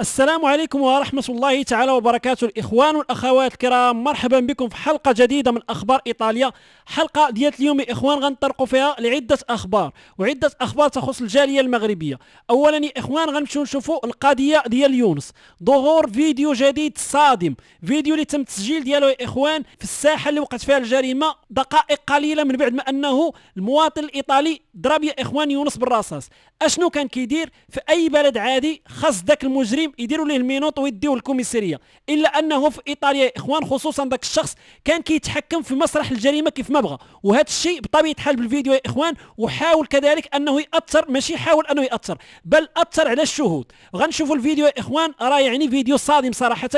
السلام عليكم ورحمة الله تعالى وبركاته الإخوان والأخوات الكرام مرحبا بكم في حلقة جديدة من أخبار إيطاليا حلقة ديال اليوم يا إخوان غنطرقوا فيها لعدة أخبار وعدة أخبار تخص الجالية المغربية أولا يا إخوان غنمشيو نشوفوا القضية ديال يونس ظهور فيديو جديد صادم فيديو اللي تم التسجيل ديالو يا إخوان في الساحة اللي وقعت فيها الجريمة دقائق قليلة من بعد ما أنه المواطن الإيطالي ضرب يا إخوان يونس بالرصاص أشنو كان كيدير في أي بلد عادي خاص ذاك المجرم الجريم يديروا ليه المينوط ويديوه الكوميساريه الا انه في ايطاليا اخوان خصوصا ذاك الشخص كان كيتحكم في مسرح الجريمه كيف ما بغى وهذا الشيء بطبيعه الحال بالفيديو يا اخوان وحاول كذلك انه ياثر ماشي حاول انه ياثر بل اثر على الشهود غنشوفوا الفيديو يا اخوان راه يعني فيديو صادم صراحه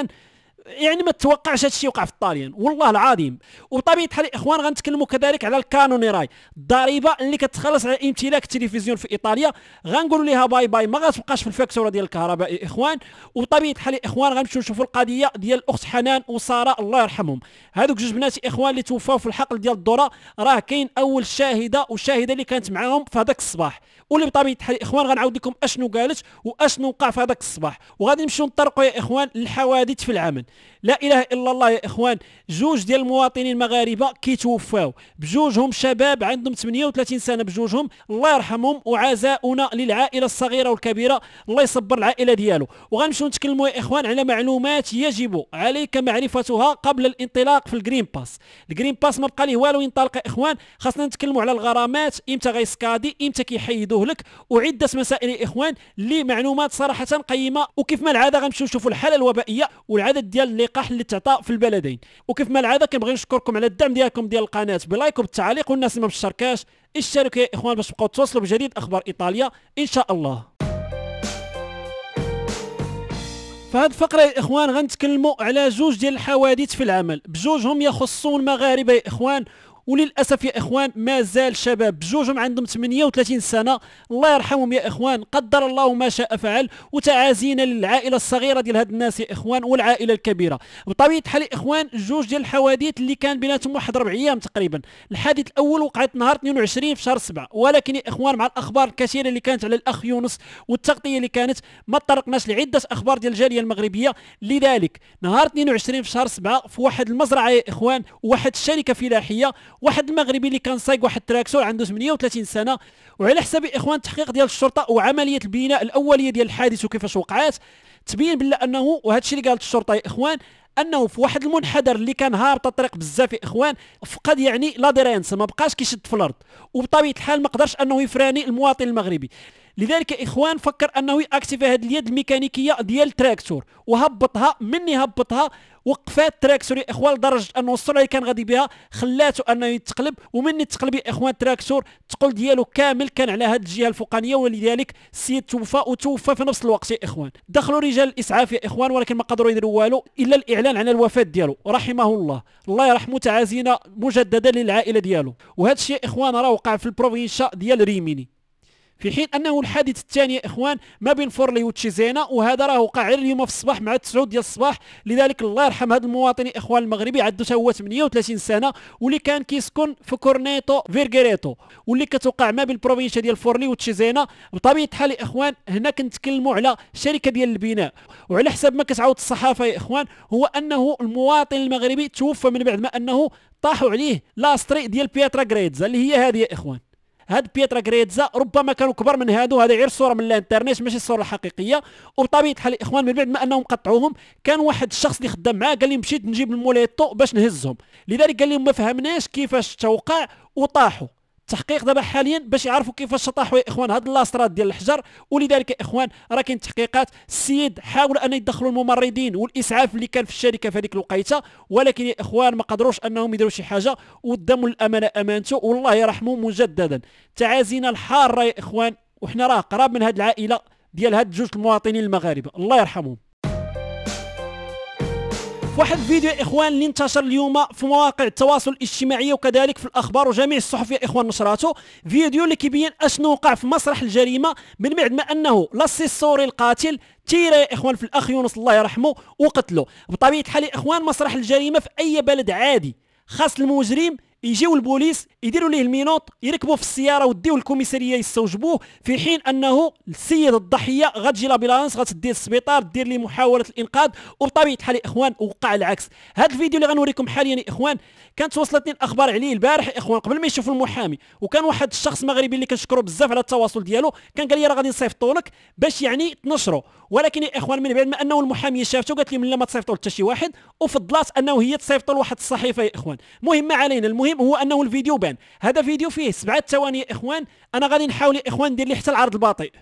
يعني ما تتوقعش هادشي يوقع في الطاليان والله العظيم وبطبيعه الحال الاخوان غنتكلموا كذلك على الكانونيراي الضريبه اللي كتخلص على امتلاك التلفزيون في ايطاليا غنقولوا لها باي باي ما غتبقاش في الفاكتوره ديال الكهرباء الاخوان وبطبيعه الحال الاخوان غنمشيو نشوفوا القضيه ديال الاخت حنان وساره الله يرحمهم هذوك جوج بنات اخوان اللي توفاو في الحقل ديال الذره راه كاين اول شاهده وشاهده اللي كانت معاهم في هذاك الصباح واللي بطبيعه الحال الاخوان غنعاود لكم اشنو قالت واشنو وقع في هذاك الصباح وغادي نمشيو نطرقوا يا اخوان للحوادث في العمل لا اله الا الله يا اخوان جوج ديال المواطنين المغاربه كيتوفاو بجوجهم شباب عندهم 38 سنه بجوجهم الله يرحمهم وعزاؤنا للعائله الصغيره والكبيره الله يصبر العائله ديالو وغنمشيو نتكلموا يا اخوان على معلومات يجب عليك معرفتها قبل الانطلاق في الجرين باس الجرين باس ما بقى ليه والو ينطلق يا اخوان خاصنا نتكلموا على الغرامات امتى غيسكادي امتى كيحيدوه لك وعده مسائل يا اخوان لمعلومات صراحه قيمه وكيف ما العاده غنمشيو نشوفوا الحاله الوبائيه والعدد ديال اللقاح اللي تعطى في البلدين وكيف ما العاده كنبغي نشكركم على الدعم ديالكم ديال القناه بلايك وبالتعليق والناس اللي ما مشتركاش اشتركوا يا اخوان باش تبقاو تواصلوا بجديد اخبار ايطاليا ان شاء الله فهاد الفقره يا اخوان غنتكلموا على جوج ديال الحوادث في العمل بجوجهم يخصون مغاربه يا اخوان وللاسف يا اخوان ما زال شباب بجوجهم عندهم 38 سنه الله يرحمهم يا اخوان قدر الله ما شاء فعل وتعازينا للعائله الصغيره ديال هاد الناس يا اخوان والعائله الكبيره بطبيعه الحال يا اخوان جوج ديال الحوادث اللي كان بيناتهم واحد ربع ايام تقريبا الحادث الاول وقعت نهار 22 في شهر 7 ولكن يا اخوان مع الاخبار الكثيره اللي كانت على الاخ يونس والتغطيه اللي كانت ما تطرقناش لعده اخبار ديال الجاليه المغربيه لذلك نهار 22 في شهر 7 في واحد المزرعه يا اخوان وواحد الشركه فلاحيه واحد المغربي اللي كان سايق واحد التراكتور عنده 38 سنه وعلى حساب الاخوان التحقيق ديال الشرطه وعمليه البناء الاوليه ديال الحادث وكيفاش وقعات تبين بلا انه وهذا الشيء اللي قالت الشرطه يا اخوان انه في واحد المنحدر اللي كان هابط الطريق بزاف يا اخوان فقد يعني لاديرينس ما بقاش كيشد في الارض وبطبيعه الحال ما قدرش انه يفراني المواطن المغربي لذلك اخوان فكر انه ياكتيف هذه اليد الميكانيكيه ديال التراكتور وهبطها مني هبطها وقفات التراكتور يا اخوان لدرجه انه السرعه اللي كان غادي بها خلاته انه يتقلب ومني تقلب يا اخوان التراكتور الثقل ديالو كامل كان على هذه الجهه الفوقانيه ولذلك السيد توفى وتوفى في نفس الوقت يا اخوان دخلوا رجال الاسعاف يا اخوان ولكن ما قدروا يديروا والو الا الاعلان عن الوفاه ديالو رحمه الله الله يرحمه تعازينا مجددا للعائله ديالو وهذا الشيء يا اخوان راه وقع في البروفينشا ديال ريميني في حين انه الحادث الثاني يا اخوان ما بين فورلي وتشيزينا وهذا راه وقع اليوم في الصباح مع 9 ديال الصباح لذلك الله يرحم هذا المواطن يا اخوان المغربي عنده حتى هو 38 سنه واللي كان كيسكن في كورنيتو فيرغيريتو واللي كتوقع ما بين البروفينشا ديال فورلي وتشيزينا بطبيعه الحال يا اخوان هنا كنتكلموا على شركه ديال البناء وعلى حسب ما كتعاود الصحافه يا اخوان هو انه المواطن المغربي توفى من بعد ما انه طاحوا عليه لاستري ديال بيترا غريدز اللي هي هذه يا اخوان هاد بيترا غريتزا ربما كانوا كبر من هادو هذا غير صوره من الانترنيت ماشي الصوره الحقيقيه وبطبيعه الحال الاخوان من بعد ما انهم قطعوهم كان واحد الشخص اللي خدام معاه قال لي مشيت نجيب الموليتو باش نهزهم لذلك قال لي ما فهمناش كيفاش توقع وطاحوا التحقيق دابا حاليا باش يعرفوا كيفاش شطحوا يا اخوان هاد اللاسترات ديال الحجر ولذلك يا اخوان راه كاين تحقيقات السيد حاول ان يدخلوا الممرضين والاسعاف اللي كان في الشركه في هذيك الوقيته ولكن يا اخوان ما قدروش انهم يديروا شي حاجه وداموا الامانه امانته والله يرحمه مجددا تعازينا الحاره يا اخوان وحنا راه قراب من هاد العائله ديال هاد جوج المواطنين المغاربه الله يرحمهم واحد الفيديو يا اخوان اللي انتشر اليوم في مواقع التواصل الاجتماعي وكذلك في الاخبار وجميع الصحف يا اخوان نشراته فيديو اللي كيبين اشنو وقع في مسرح الجريمه من بعد ما انه لصي القاتل تيرا يا اخوان في الاخ يونس الله يرحمه وقتله بطبيعه الحال يا اخوان مسرح الجريمه في اي بلد عادي خاص المجرم يجيو البوليس يديروا ليه المينوط يركبوا في السياره وديوا الكوميساريه يستوجبوه في حين انه السيد الضحيه غتجي لابيلانس غتدير للسبيطار دير لي محاوله الانقاذ وبطبيعه الحال يا اخوان وقع العكس هذا الفيديو اللي غنوريكم حاليا يا اخوان كانت وصلتني الاخبار عليه البارح يا اخوان قبل ما يشوف المحامي وكان واحد الشخص مغربي اللي كنشكره بزاف على التواصل ديالو كان قال لي راه غادي نصيفطو لك باش يعني تنشره ولكن يا اخوان من بعد ما انه المحاميه شافته قالت لي لا ما تصيفطو حتى شي واحد وفضلات انه هي تصيفطو لواحد الصحيفه يا اخوان المهم ما علينا المهم المهم هو انه الفيديو بان هذا فيديو فيه سبعة ثواني يا اخوان انا غادي نحاول يا اخوان ندير لي حتى العرض الباطئ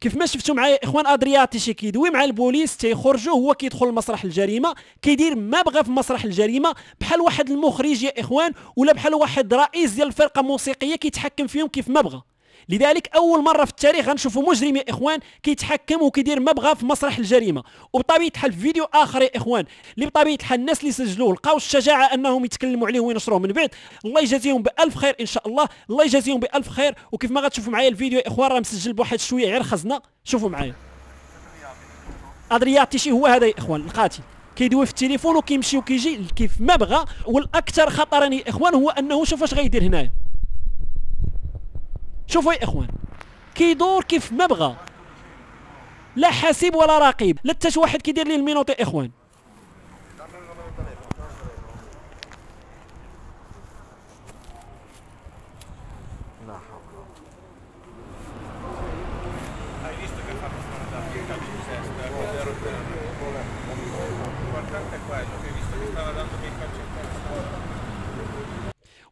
كيف ما شفتوا معايا اخوان ادرياتيشي كيدوي مع البوليس تيخرجوا هو كيدخل لمسرح الجريمه كيدير ما بغى في مسرح الجريمه بحال واحد المخرج يا اخوان ولا بحال واحد رئيس ديال الفرقه موسيقيه كيتحكم فيهم كيف ما بغى لذلك اول مره في التاريخ غنشوفوا مجرم يا اخوان كيتحكم وكيدير ما بغى في مسرح الجريمه وبطبيعه الحال في فيديو اخر يا اخوان اللي بطبيعه الحال الناس اللي سجلوه لقاو الشجاعه انهم يتكلموا عليه وينشروه من بعد الله يجازيهم بالف خير ان شاء الله الله يجازيهم بالف خير وكيف ما غتشوفوا معايا الفيديو يا اخوان راه مسجل بواحد شويه غير خزنه شوفوا معايا شي هو هذا يا اخوان القاتل كيدوي في التليفون وكيمشي وكيجي كيف ما بغى والاكثر خطرا يا اخوان هو انه شوف اش غيدير هنايا شوفوا يا اخوان كيدور كيف ما بغى لا حاسب ولا رقيب لا حتى واحد كيدير ليه المينوطي اخوان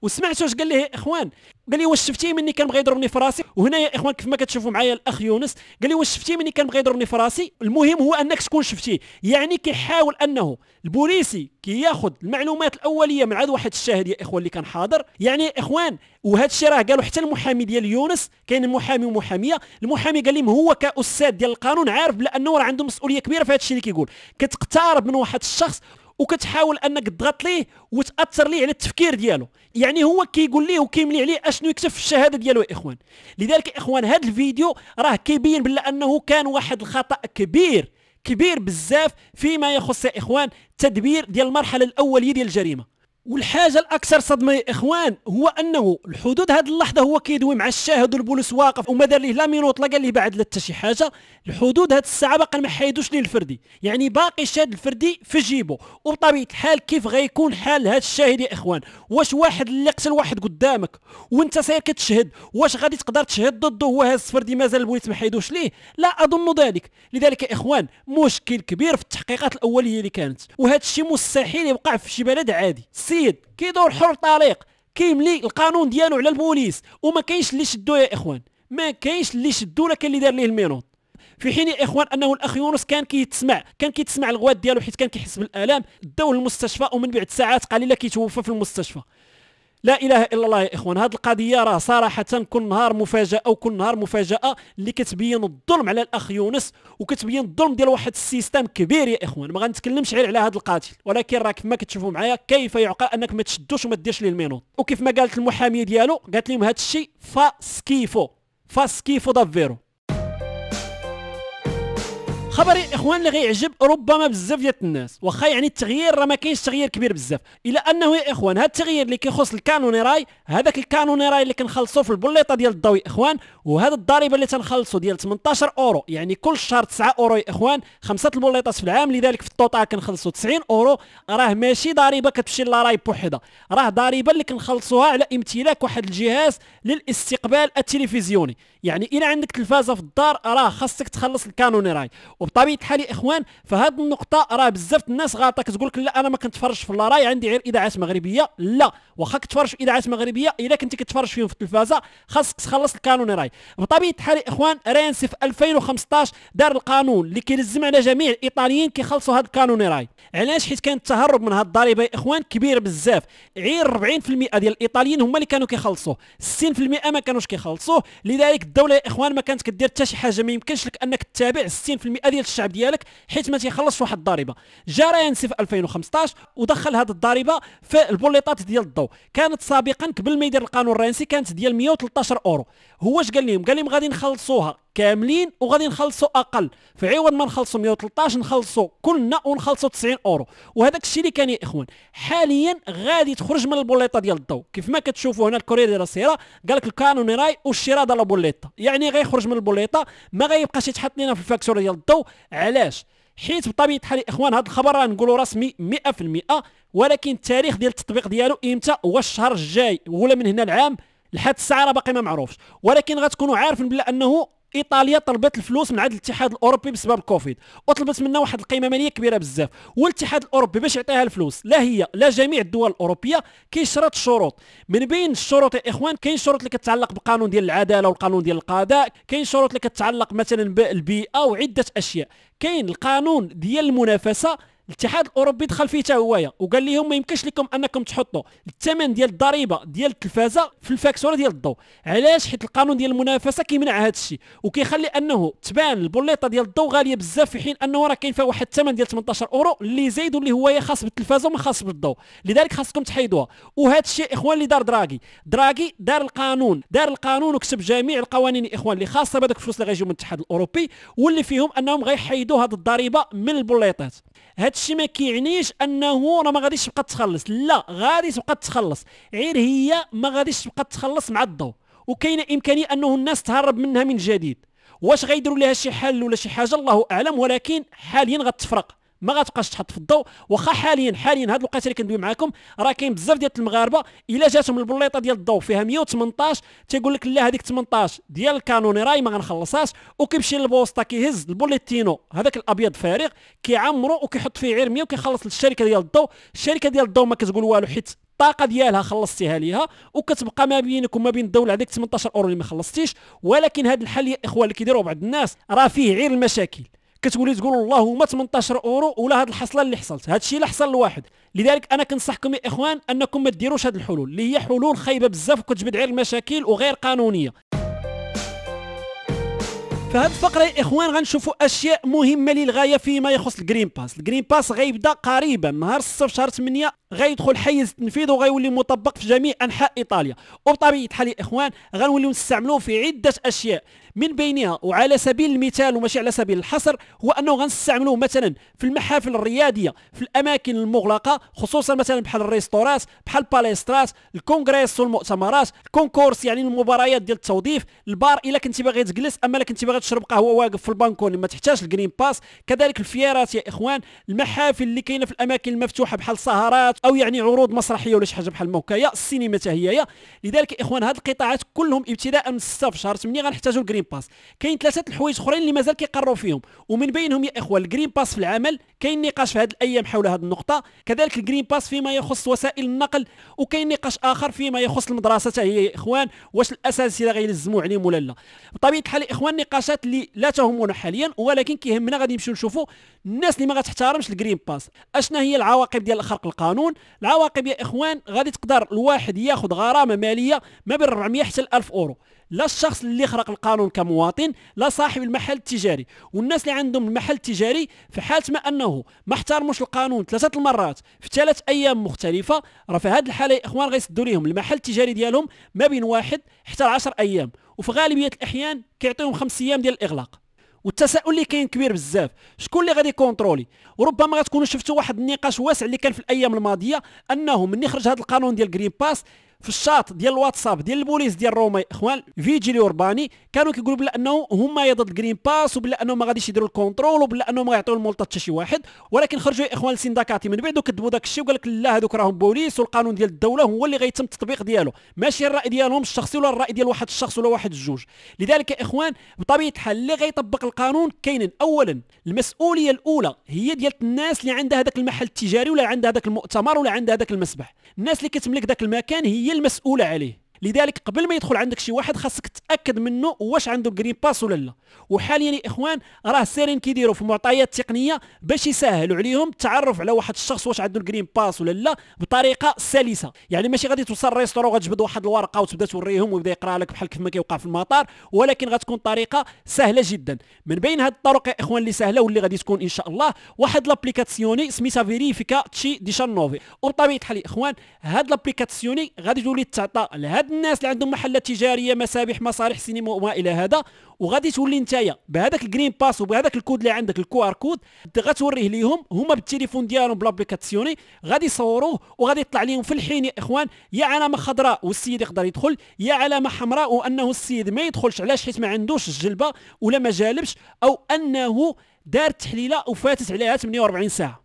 وسمعت واش قال ليه اخوان قال لي واش شفتيه مني كان بغى يضربني في راسي وهنا يا اخوان كيف ما كتشوفوا معايا الاخ يونس قال لي واش شفتيه مني كان بغى يضربني في راسي المهم هو انك تكون شفتيه يعني كيحاول انه البوليسي كياخذ المعلومات الاوليه من عند واحد الشاهد يا اخوان اللي كان حاضر يعني يا اخوان وهذا الشيء راه قالوا حتى المحامي ديال يونس كاين المحامي ومحاميه المحامي قال لهم هو كاستاذ ديال القانون عارف بانه راه عنده مسؤوليه كبيره في هذا الشيء اللي كيقول كتقترب من واحد الشخص وكتحاول انك تضغط ليه وتاثر ليه على التفكير ديالو يعني هو كيقول ليه وكيملي عليه اشنو يكتب في الشهاده ديالو يا اخوان لذلك يا اخوان هذا الفيديو راه كيبين بلا انه كان واحد الخطا كبير كبير بزاف فيما يخص يا اخوان تدبير ديال المرحله الاوليه ديال الجريمه والحاجه الاكثر صدمه يا اخوان هو انه الحدود هذه اللحظه هو كيدوي مع الشاهد والبوليس واقف وما دار ليه لا مينوت لا قال ليه بعد لا حتى شي حاجه الحدود هذه الساعه باقا ما حيدوش ليه الفردي يعني باقي الشاهد الفردي في جيبه وبطبيعه الحال كيف غيكون حال هذا الشاهد يا اخوان واش واحد اللي قتل واحد قدامك وانت ساير كتشهد واش غادي تقدر تشهد ضده هو هذا الفردي مازال البوليس ما حيدوش ليه لا اظن ذلك لذلك يا اخوان مشكل كبير في التحقيقات الاوليه اللي كانت وهذا الشيء مستحيل يوقع في شي بلد عادي السيد كيدور حر طليق كيملي القانون ديالو على البوليس وما كاينش اللي شدو يا اخوان ما كاينش اللي شدو ولا كان اللي دار ليه المينوط في حين يا اخوان انه الاخ يونس كان كيتسمع كان كيتسمع الغوات ديالو حيت كان كيحس بالالام داو للمستشفى ومن بعد ساعات قليله كيتوفى في المستشفى لا اله الا الله يا اخوان هذه القضيه راه صراحه كل نهار مفاجاه وكل نهار مفاجاه اللي كتبين الظلم على الاخ يونس وكتبين الظلم ديال واحد السيستم كبير يا اخوان ما غنتكلمش غير على هذا القاتل ولكن راه كما كتشوفوا معايا كيف يعقل انك ما تشدوش وما ديرش ليه المينوط وكيف ما قالت المحاميه ديالو قالت لهم هذا الشيء فاسكيفو فاسكيفو دافيرو خبر اخوان اللي غيعجب ربما بزاف ديال الناس واخا يعني التغيير راه ما كاينش تغيير كبير بزاف الا انه يا اخوان هذا التغيير اللي كيخص الكانوني راي هذاك الكانوني راي اللي كنخلصوا في البليطه ديال الضوء يا اخوان وهذا الضريبه اللي تنخلصوا ديال 18 اورو يعني كل شهر 9 اورو يا اخوان خمسه البليطات في العام لذلك في الطوطال كنخلصوا 90 اورو راه ماشي ضريبه كتمشي لراي بوحدها راه ضريبه اللي كنخلصوها على امتلاك واحد الجهاز للاستقبال التلفزيوني يعني الا عندك تلفازه في الدار راه خاصك تخلص الكانوني راي وبطبيعه الحال يا اخوان فهاد النقطه راه بزاف الناس غلطه كتقول لك لا انا ما كنتفرجش في لاراي عندي غير اذاعات مغربيه لا واخا كتفرج في اذاعات مغربيه الا كنتي كتفرج فيهم في التلفازه خاصك تخلص القانون راي بطبيعه الحال يا اخوان رانسي في 2015 دار القانون اللي كيلزم على جميع الايطاليين كيخلصوا هاد القانون راي علاش حيت كان التهرب من هاد الضريبه يا اخوان كبير بزاف غير 40% ديال الايطاليين هما اللي كانوا كيخلصوه 60% ما كانوش كيخلصوه لذلك الدوله يا اخوان ما كانت كدير حتى شي حاجه ما يمكنش لك انك تتابع 60% ديال الشعب ديالك حيت ما تيخلصش واحد الضريبه جا راينسي في 2015 ودخل هذه الضريبه في البوليطات ديال الضوء كانت سابقا قبل ما يدير القانون الرئيسي كانت ديال 113 اورو هو واش قال لهم قال لهم غادي نخلصوها كاملين وغادي نخلصوا اقل في عوض ما نخلصوا 113 نخلصوا كلنا ونخلصوا 90 اورو وهذاك الشيء اللي كان يا اخوان حاليا غادي تخرج من البوليطه ديال الضوء كيف ما كتشوفوا هنا ديال راسيرا قال لك الكانوني راي والشراء ديال البوليطه يعني غيخرج من البوليطه ما غيبقاش يتحط لنا في الفاكتور ديال الضوء علاش حيت بطبيعه الحال يا اخوان هذا الخبر راه نقولوا رسمي 100% ولكن التاريخ ديال التطبيق ديالو امتى هو الشهر الجاي ولا من هنا العام لحد الساعه راه باقي ما معروفش ولكن غتكونوا عارفين بلا انه ايطاليا طلبت الفلوس من عند الاتحاد الاوروبي بسبب كوفيد وطلبت منها واحد القيمه ماليه كبيره بزاف والاتحاد الاوروبي باش يعطيها الفلوس لا هي لا جميع الدول الاوروبيه كيشرط شروط من بين الشروط يا اخوان كاين شروط اللي كتعلق بقانون ديال العداله والقانون ديال القضاء كاين شروط اللي كتعلق مثلا بالبيئه وعده اشياء كاين القانون ديال المنافسه الاتحاد الاوروبي دخل فيه حتى هويا وقال لهم ما يمكنش لكم انكم تحطوا الثمن ديال الضريبه ديال التلفازه في الفاكتوره ديال الضوء علاش حيت القانون ديال المنافسه كيمنع هذا الشيء وكيخلي انه تبان البوليطه ديال الضوء غاليه بزاف في حين انه راه كاين فيها واحد الثمن ديال 18 اورو اللي زايد واللي هو خاص بالتلفازه وما خاص بالضوء لذلك خاصكم تحيدوها وهذا الشيء اخوان اللي دار دراغي دراغي دار القانون دار القانون وكتب جميع القوانين اخوان اللي خاصه بهذوك الفلوس اللي غيجيو من الاتحاد الاوروبي واللي فيهم انهم غيحيدوا هذه الضريبه من البوليطات هادشي ما كيعنيش انه راه ما غاديش تبقى تخلص لا غادي تبقى تخلص غير هي ما غاديش تبقى تخلص مع الضوء وكاينه امكانيه انه الناس تهرب منها من جديد واش غيديروا لها شي حل ولا شي حاجه الله اعلم ولكن حاليا غتفرق ما غتبقاش تحط في الضوء واخا حاليا حاليا هاد الوقيته اللي كندوي معاكم راه كاين بزاف ديال المغاربه الا جاتهم البليطه ديال الضوء فيها 118 تيقول لك لا هذيك 18 ديال الكانوني راهي ما غنخلصهاش وكيمشي للبوسطه كيهز البوليتينو هذاك الابيض فارغ كيعمرو وكيحط فيه غير 100 وكيخلص للشركه ديال الضوء الشركه ديال الضوء ما كتقول والو حيت الطاقه ديالها خلصتيها ليها وكتبقى ما بينك وما بين الدوله هذيك 18 اورو اللي ما خلصتيش ولكن هذا الحل يا اخوان اللي كيديروه بعض الناس راه فيه غير المشاكل كتولي تقول اللهم 18 اورو ولا هاد الحصله اللي حصلت هذا الشيء اللي حصل لواحد لذلك انا كنصحكم يا اخوان انكم ما ديروش هاد الحلول اللي هي حلول خايبه بزاف وكتجبد غير المشاكل وغير قانونيه فهاد الفقره يا اخوان غنشوفوا اشياء مهمه للغايه فيما يخص الجرين باس الجرين باس غيبدا قريبا نهار 6 في شهر 8 غيدخل حيز التنفيذ وغيولي مطبق في جميع انحاء ايطاليا وبطبيعه الحال يا اخوان غنوليو نستعملوه في عده اشياء من بينها وعلى سبيل المثال وماشي على سبيل الحصر هو انه غنستعملوه مثلا في المحافل الرياضيه في الاماكن المغلقه خصوصا مثلا بحال الريستورات بحال باليستراس الكونغرس والمؤتمرات الكونكورس يعني المباريات ديال التوظيف البار الا كنتي باغي تجلس اما الا كنتي باغي تشرب قهوه واقف في البانكوني ما تحتاجش الجرين باس كذلك الفيارات يا اخوان المحافل اللي كاينه في الاماكن المفتوحه بحال سهرات او يعني عروض مسرحيه ولا شي حاجه بحال موكايا السينما حتى هي لذلك يا اخوان هاد القطاعات كلهم ابتداء من 6 في شهر 8 غنحتاجوا الجرين باس كاين ثلاثه الحوايج اخرين اللي مازال كيقروا فيهم ومن بينهم يا اخوان الجرين باس في العمل كاين نقاش في هاد الايام حول هاد النقطه كذلك الجرين باس فيما يخص وسائل النقل وكاين نقاش اخر فيما يخص المدرسه حتى هي يا اخوان واش الاساتذه غيلزموا عليهم ولا لا بطبيعه الحال يا اخوان نقاش ماتشات اللي لا تهمنا حاليا ولكن كيهمنا غادي نمشيو نشوفوا الناس اللي ما غتحترمش الجرين باس اشنا هي العواقب ديال خرق القانون العواقب يا اخوان غادي تقدر الواحد ياخذ غرامه ماليه ما بين 400 حتى 1000 اورو لا الشخص اللي خرق القانون كمواطن لا صاحب المحل التجاري والناس اللي عندهم المحل التجاري في حاله ما انه ما احترموش القانون ثلاثه المرات في ثلاث ايام مختلفه راه في هذه الحاله يا اخوان غيسدوا ليهم المحل التجاري ديالهم ما بين واحد حتى 10 ايام وفي غالبيه الاحيان كيعطيهم خمس ايام ديال الاغلاق والتساؤل اللي كاين كبير بزاف شكون اللي غادي كونترولي وربما غتكونوا شفتوا واحد النقاش واسع اللي كان في الايام الماضيه انه من خرج هذا القانون ديال جرين باس في الشاط ديال الواتساب ديال البوليس ديال روما اخوان فيجيلي اورباني كانوا كيقولوا بلا انه هما ضد جرين باس وبلا انه ما غاديش يديروا الكونترول وبلا انه ما يعطيو الملطه حتى شي واحد ولكن خرجوا اخوان السندكاتي من بعد وكذبوا داك الشيء وقال لك لا هذوك راهم بوليس والقانون ديال الدوله هو اللي غيتم التطبيق ديالو ماشي الراي ديالهم الشخصي ولا الراي ديال واحد الشخص ولا واحد الجوج لذلك يا اخوان بطبيعه الحال اللي غيطبق القانون كاينين اولا المسؤوليه الاولى هي ديال الناس اللي عندها هذاك المحل التجاري ولا عندها هذاك المؤتمر ولا عندها هذاك المسبح الناس اللي كتملك ذاك المكان هي هي المسؤولة عليه لذلك قبل ما يدخل عندك شي واحد خاصك تاكد منه واش عنده جرين باس ولا لا وحاليا يا اخوان راه سيرين كيديروا في معطيات تقنيه باش يسهلوا عليهم التعرف على واحد الشخص واش عنده جرين باس ولا لا بطريقه سلسه يعني ماشي غادي توصل الريستورون وغتجبد واحد الورقه وتبدا توريهم ويبدا يقرا لك بحال كيف ما كيوقع في المطار ولكن غتكون طريقه سهله جدا من بين هاد الطرق يا اخوان اللي سهله واللي غادي تكون ان شاء الله واحد لابليكاسيوني سميتها فيريفيكا تشي ديشانوفي وبطبيعه الحال يا اخوان هاد لابليكاسيوني غادي تولي تعطى لهاد الناس اللي عندهم محلات تجاريه مسابح مصالح سينما وما الى هذا وغادي تولي نتايا بهذاك الجرين باس وبهذاك الكود اللي عندك الكو ار كود غتوريه ليهم هما بالتليفون ديالهم بلابليكاسيوني غادي يصوروه وغادي يطلع لهم في الحين يا اخوان يا علامه خضراء والسيد يقدر يدخل يا علامه حمراء وانه السيد ما يدخلش علاش حيت ما عندوش الجلبه ولا ما جالبش او انه دار تحليله وفاتت عليها 48 ساعه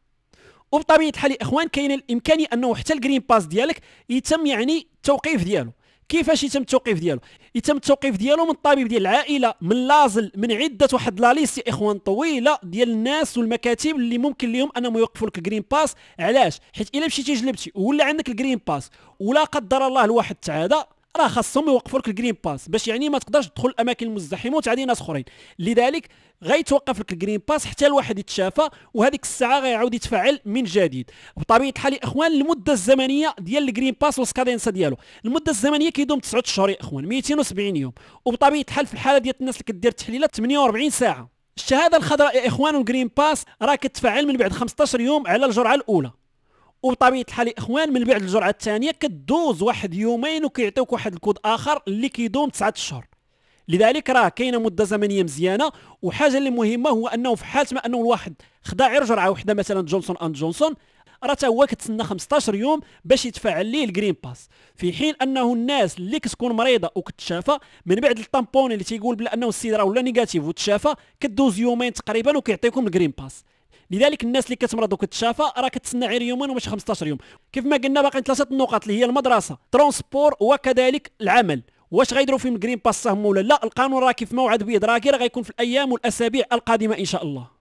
وبطبيعه الحال يا اخوان كاين الامكانيه انه حتى الجرين باس ديالك يتم يعني التوقيف ديالو كيفاش يتم التوقيف ديالو يتم التوقيف ديالو من الطبيب ديال العائله من لازل من عده واحد لا اخوان طويله ديال الناس والمكاتب اللي ممكن لهم انهم يوقفوا لك جرين باس علاش حيت الا مشيتي جلبتي ولا عندك الجرين باس ولا قدر الله الواحد تعادى راه خاصهم يوقفوا لك الجرين باس باش يعني ما تقدرش تدخل الاماكن المزدحمه وتعدي ناس اخرين لذلك غيتوقف لك الجرين باس حتى الواحد يتشافى وهذيك الساعه غيعاود يتفعل من جديد بطبيعه الحال يا اخوان المده الزمنيه ديال الجرين باس والسكادينسا ديالو المده الزمنيه كيدوم 9 شهور يا اخوان 270 يوم وبطبيعه الحال في الحاله ديال الناس اللي كدير التحليلات 48 ساعه الشهاده الخضراء يا اخوان والجرين باس راه كتفعل من بعد 15 يوم على الجرعه الاولى وبطبيعه الحال الاخوان من بعد الجرعه الثانيه كدوز واحد يومين وكيعطيوك واحد الكود اخر اللي كيدوم 9 اشهر لذلك راه كاينه مده زمنيه مزيانه وحاجه اللي مهمه هو انه في حاله ما انه الواحد خدا غير جرعه واحده مثلا جونسون اند جونسون راه تا هو كتسنى 15 يوم باش يتفاعل ليه الجرين باس في حين انه الناس اللي كتكون مريضه وكتشافى من بعد الطامبون اللي تيقول بلا انه السيد راه ولا نيجاتيف وتشافى كدوز يومين تقريبا وكيعطيكم الجرين باس لذلك الناس اللي كتمرض وكتشافى راه كتسنى غير يومين وماشي 15 يوم كيف ما قلنا باقي ثلاثه النقط اللي هي المدرسه ترونسبور وكذلك العمل واش غيديروا فيهم جرين باس ولا لا القانون راه كيف ما وعد بيه دراكي راه غيكون في الايام والاسابيع القادمه ان شاء الله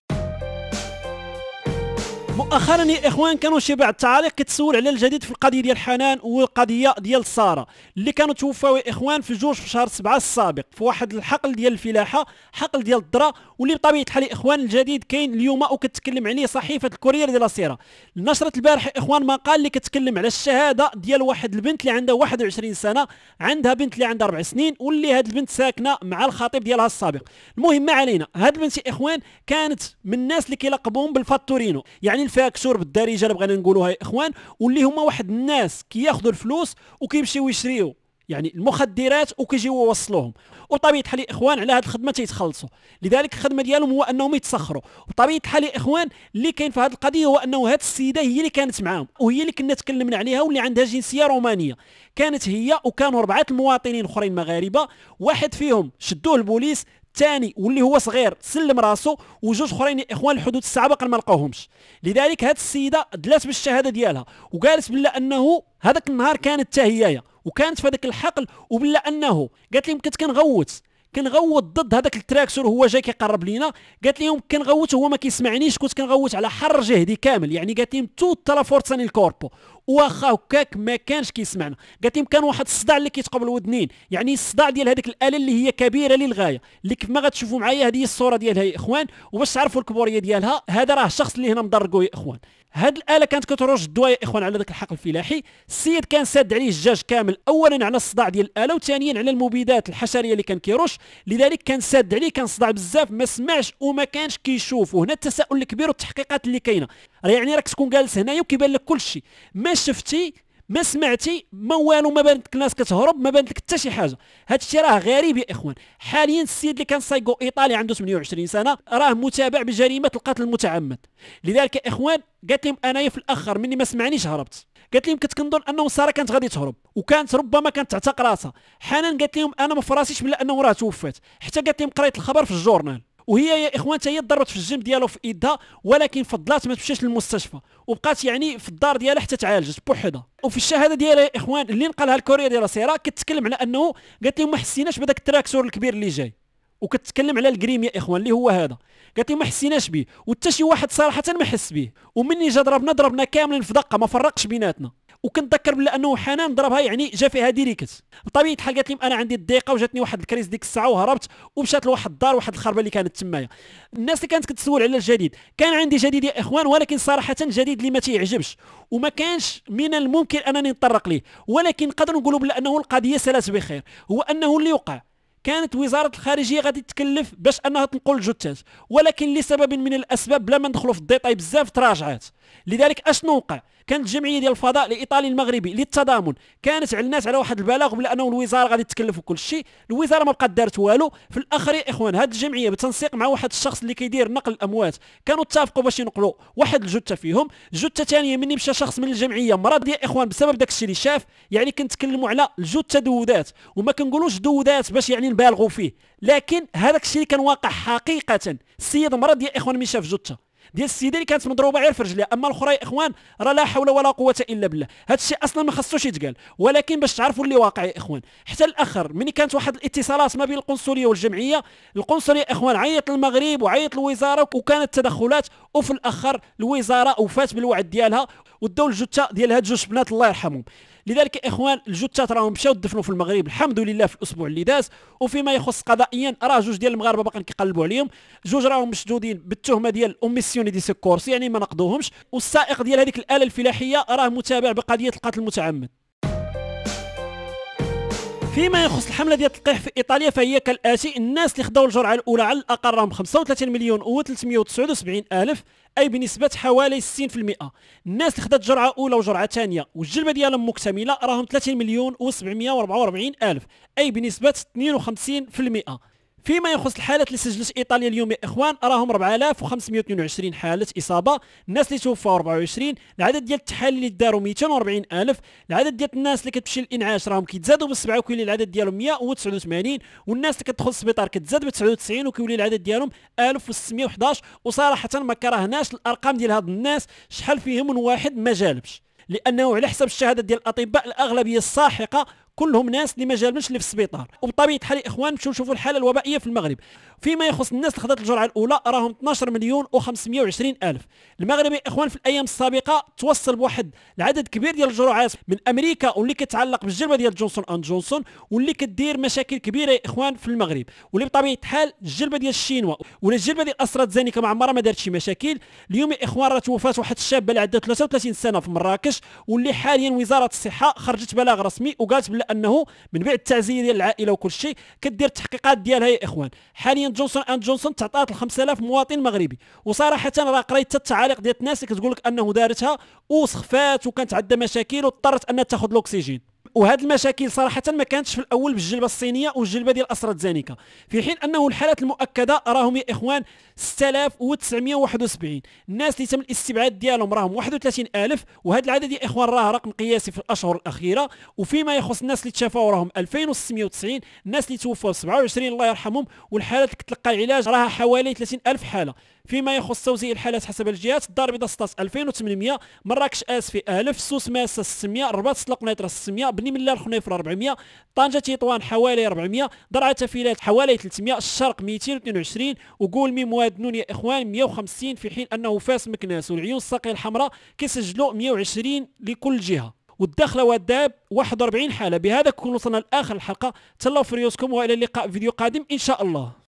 مؤخرا يا اخوان كانوا شي بعض التعاليق كتسول على الجديد في القضيه ديال حنان والقضيه ديال ساره اللي كانوا توفاو يا اخوان في جوج في شهر سبعة السابق في واحد الحقل ديال الفلاحه حقل ديال الذره واللي بطبيعه الحال يا اخوان الجديد كاين اليوم وكتكلم عليه صحيفه الكورير ديال السيره نشرت البارح يا اخوان مقال اللي كتكلم على الشهاده ديال واحد البنت اللي عندها 21 سنه عندها بنت اللي عندها 4 سنين واللي هاد البنت ساكنه مع الخطيب ديالها السابق المهم ما علينا هاد البنت يا اخوان كانت من الناس اللي كيلقبوهم بالفاتورينو يعني اللي فيها كسور بالدارجه اللي بغينا نقولوها يا اخوان واللي هما واحد الناس كياخذوا الفلوس وكيمشيو يشريو يعني المخدرات وكيجيو يوصلوهم وطبيعه الحال الاخوان على هذه الخدمه تيتخلصوا لذلك الخدمه ديالهم هو انهم يتسخروا وطبيعه الحال الاخوان اللي كاين في هذه القضيه هو انه هذه السيده هي اللي كانت معاهم وهي اللي كنا تكلمنا عليها واللي عندها جنسيه رومانيه كانت هي وكانوا اربعه المواطنين اخرين مغاربه واحد فيهم شدوه البوليس الثاني واللي هو صغير سلم راسو وجوج اخرين اخوان الحدود السابقا ما لقاوهمش لذلك هاد السيده دلات بالشهاده ديالها وقالت بلا انه هذاك النهار كانت تهيايه وكانت في هذاك الحقل وبلا انه قالت لهم كنت كنغوت كنغوت ضد هذاك التراكسور هو جاي كيقرب لينا قالت لهم كنغوت وهو ما كيسمعنيش كنت كنغوت على حر جهدي كامل يعني قالت لهم توت تلا فورتساني الكوربو واخا هكاك ما كانش كيسمعنا قالت لهم كان واحد الصداع اللي كيتقبل ودنين يعني الصداع ديال هذيك الاله اللي هي كبيره للغايه اللي كيف ما غتشوفوا معايا هذه هي الصوره ديالها يا اخوان وباش تعرفوا الكبوريه ديالها هذا راه الشخص اللي هنا مضرقو يا اخوان هاد الاله كانت كترج الدواء يا اخوان على ذاك الحقل الفلاحي السيد كان ساد عليه الجاج كامل اولا على الصداع ديال الاله وثانيا على المبيدات الحشريه اللي كان كيرش لذلك كان ساد عليه كان صداع بزاف ما سمعش وما كانش كيشوف وهنا التساؤل الكبير والتحقيقات اللي كاينه راه يعني راك تكون جالس هنايا وكيبان لك كلشي ما شفتي ما سمعتي ما والو ما بانت لك الناس كتهرب ما بانت لك حتى شي حاجه هذا الشيء راه غريب يا اخوان حاليا السيد اللي كان سايكو ايطالي عنده 28 سنه راه متابع بجريمه القتل المتعمد لذلك يا اخوان قالت لهم انايا في الاخر مني ما سمعنيش هربت قالت لهم كنت كنظن انه ساره كانت غادي تهرب وكانت ربما كانت تعتق راسها حنان قالت لهم انا ما فراسيش بلا انه راه توفات حتى قالت لهم قريت الخبر في الجورنال وهي يا اخوان حتى هي ضربت في الجنب ديالو في ايدها ولكن فضلات ما تمشيش للمستشفى وبقات يعني في الدار ديالها حتى تعالجت بوحدها وفي الشهاده ديالها يا اخوان اللي نقلها الكورير ديال سيرا كتكلم على انه قالت لهم ما حسيناش بداك التراكسور الكبير اللي جاي وكتكلم على الكريم يا اخوان اللي هو هذا قالت لي ما حسيناش به وحتى شي واحد صراحه ما حس به ومني جا ضربنا ضربنا كاملين في دقه ما فرقش بيناتنا وكنتذكر بلا انه حنان ضربها يعني جا فيها ديريكت بطبيعه الحال قالت لي انا عندي الضيقه وجاتني واحد الكريز ديك الساعه وهربت ومشات لواحد الدار واحد الخربه اللي كانت تمايا الناس اللي كانت كتسول على الجديد كان عندي جديد يا اخوان ولكن صراحه جديد اللي ما تيعجبش وما كانش من الممكن انني نطرق ليه ولكن نقدر نقولوا بلا انه القضيه سالت بخير هو انه اللي وقع كانت وزاره الخارجيه غادي تكلف باش انها تنقل الجثث ولكن لسبب من الاسباب بلا ما ندخلوا في الديتاي بزاف تراجعات لذلك اشنو وقع كانت الجمعيه ديال الفضاء الايطالي المغربي للتضامن كانت على الناس على واحد البلاغ بلا انه الوزاره غادي تكلف كل شيء الوزاره ما بقات دارت والو في الاخر يا اخوان هذه الجمعيه بتنسيق مع واحد الشخص اللي كيدير نقل الاموات كانوا اتفقوا باش ينقلوا واحد الجثه فيهم جثه ثانيه مني مشى شخص من الجمعيه مرض يا اخوان بسبب داك الشيء اللي شاف يعني كنتكلموا على الجثه دودات وما كنقولوش دودات باش يعني نبالغوا فيه لكن هذاك الشيء اللي كان واقع حقيقه السيد مرض يا اخوان ملي شاف جثه ديال السيده اللي كانت مضروبه غير في رجليها اما الاخرى يا اخوان راه لا حول ولا قوه الا بالله هذا الشيء اصلا ما خصوش يتقال ولكن باش تعرفوا اللي واقع يا اخوان حتى الاخر ملي كانت واحد الاتصالات ما بين القنصليه والجمعيه القنصليه يا اخوان عيط للمغرب وعيط للوزاره وكانت تدخلات وفي الاخر الوزاره وفات بالوعد ديالها وداو الجثه ديال هاد جوج بنات الله يرحمهم لذلك اخوان الجثات راهم مشاو دفنوا في المغرب الحمد لله في الاسبوع اللي داز وفيما يخص قضائيا راه جوج ديال المغاربه باقيين كيقلبوا عليهم جوج راهم مشدودين بالتهمه ديال اوميسيوني دي سيكورس يعني ما نقضوهمش والسائق ديال هذيك الاله الفلاحيه راه متابع بقضيه القتل المتعمد فيما يخص الحمله ديال التلقيح في ايطاليا فهي كالاتي الناس اللي خداو الجرعه الاولى على الاقل راهم 35 مليون و379 الف اي بنسبه حوالي 60% الناس اللي خدات جرعه اولى وجرعه ثانيه والجلبه ديالهم مكتمله راهم 30 مليون و744 الف اي بنسبه 52% فيما يخص الحالات اللي سجلت ايطاليا اليوم يا اخوان راهم 4522 حاله اصابه الناس اللي توفوا 24 العدد ديال التحاليل اللي داروا 240000 العدد ديال الناس اللي كتمشي للانعاش راهم كيتزادوا بسبعه وكيولي العدد ديالهم 189 والناس اللي كتدخل السبيطار كتزاد ب 99 وكيولي العدد ديالهم 1611 وصراحه ما كرهناش الارقام ديال هاد الناس شحال فيهم من واحد ما جالبش لانه على حسب الشهادات ديال الاطباء الاغلبيه الساحقه كلهم ناس اللي ما جالهمش اللي في السبيطار وبطبيعه الحال اخوان مشوا نشوفوا الحاله الوبائيه في المغرب فيما يخص الناس اللي خذت الجرعه الاولى راهم 12 مليون و520 الف المغرب اخوان في الايام السابقه توصل بواحد العدد كبير ديال الجرعات من امريكا واللي كتعلق بالجربه ديال جونسون اند جونسون واللي كدير مشاكل كبيره يا اخوان في المغرب واللي بطبيعه الحال الجربه ديال الشينوا ولا الجربه ديال استراتزينيكا ما عمرها ما دارت شي مشاكل اليوم يا اخوان راه توفات واحد الشابه اللي عندها 33 سنه في مراكش واللي حاليا وزاره الصحه خرجت بلاغ رسمي وقالت بلا انه من بعد التعزيه ديال العائله وكل شيء كدير التحقيقات ديالها يا اخوان حاليا جونسون اند جونسون تعطات ل 5000 مواطن مغربي وصراحه راه قريت التعاليق ديال الناس اللي كتقول لك انه دارتها وسخفات وكانت عندها مشاكل واضطرت انها تاخذ الاكسجين وهاد المشاكل صراحه ما كانتش في الاول بالجلبه الصينيه والجلبه ديال استرازينيكا في حين انه الحالات المؤكده راهم يا اخوان 6971 الناس اللي تم الاستبعاد ديالهم راهم 31000 وهذا العدد يا اخوان راه رقم قياسي في الاشهر الاخيره وفيما يخص الناس اللي تشافوا راهم 2690 الناس اللي توفوا 27 الله يرحمهم والحالات اللي كتلقى العلاج راها حوالي 30000 حاله فيما يخص توزيع الحالات حسب الجهات الدار البيضاء 16800 مراكش اسفي 1000 سوس ماسه 600 الرباط سلا قنيطره 600 بني ملال الخنيفرة 400 طنجة تطوان حوالي 400 درعة تفيلات حوالي 300 الشرق 222 وقول ميم واد نون يا اخوان 150 في حين انه فاس مكناس والعيون الساقية الحمراء كيسجلوا 120 لكل جهة والداخله والداب 41 حاله بهذا كون وصلنا لاخر الحلقه تهلاو في ريوسكم والى اللقاء فيديو قادم ان شاء الله